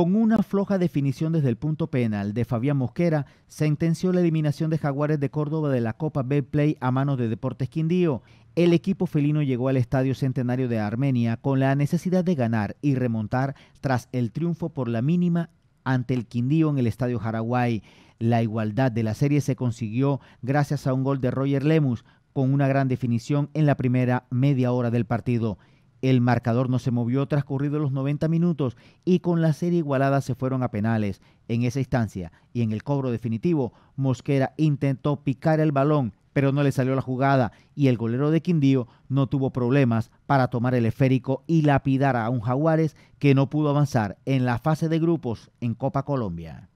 Con una floja definición desde el punto penal de Fabián Mosquera, sentenció la eliminación de Jaguares de Córdoba de la Copa Play a manos de Deportes Quindío. El equipo felino llegó al Estadio Centenario de Armenia con la necesidad de ganar y remontar tras el triunfo por la mínima ante el Quindío en el Estadio Jaraguay. La igualdad de la serie se consiguió gracias a un gol de Roger Lemus con una gran definición en la primera media hora del partido. El marcador no se movió trascurrido los 90 minutos y con la serie igualada se fueron a penales. En esa instancia y en el cobro definitivo, Mosquera intentó picar el balón, pero no le salió la jugada y el golero de Quindío no tuvo problemas para tomar el esférico y lapidar a un Jaguares que no pudo avanzar en la fase de grupos en Copa Colombia.